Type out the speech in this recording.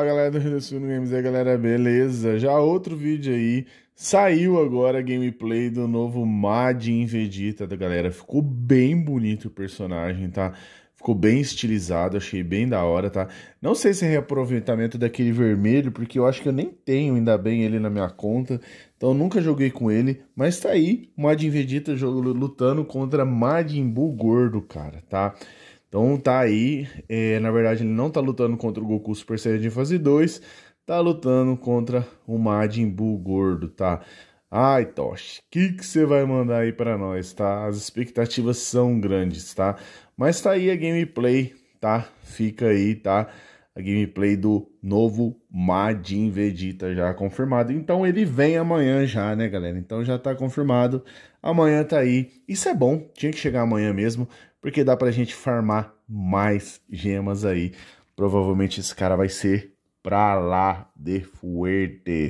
Fala galera do Rio do Sul Games, aí galera, beleza? Já outro vídeo aí, saiu agora a gameplay do novo Majin Vegeta da galera, ficou bem bonito o personagem, tá? Ficou bem estilizado, achei bem da hora, tá? Não sei se é reaproveitamento daquele vermelho, porque eu acho que eu nem tenho ainda bem ele na minha conta, então nunca joguei com ele, mas tá aí, Majin Vegeta lutando contra Majin Buu gordo, cara, tá? Então tá aí, é, na verdade ele não tá lutando contra o Goku Super Saiyajin Fase 2, tá lutando contra o Majin Buu gordo, tá? Ai, Tosh, o que você vai mandar aí para nós, tá? As expectativas são grandes, tá? Mas tá aí a gameplay, tá? Fica aí, tá? A gameplay do novo Majin Vegeta já confirmado. Então ele vem amanhã já, né, galera? Então já tá confirmado. Amanhã tá aí. Isso é bom, tinha que chegar amanhã mesmo porque dá pra gente farmar mais gemas aí. Provavelmente esse cara vai ser pra lá de fuerte.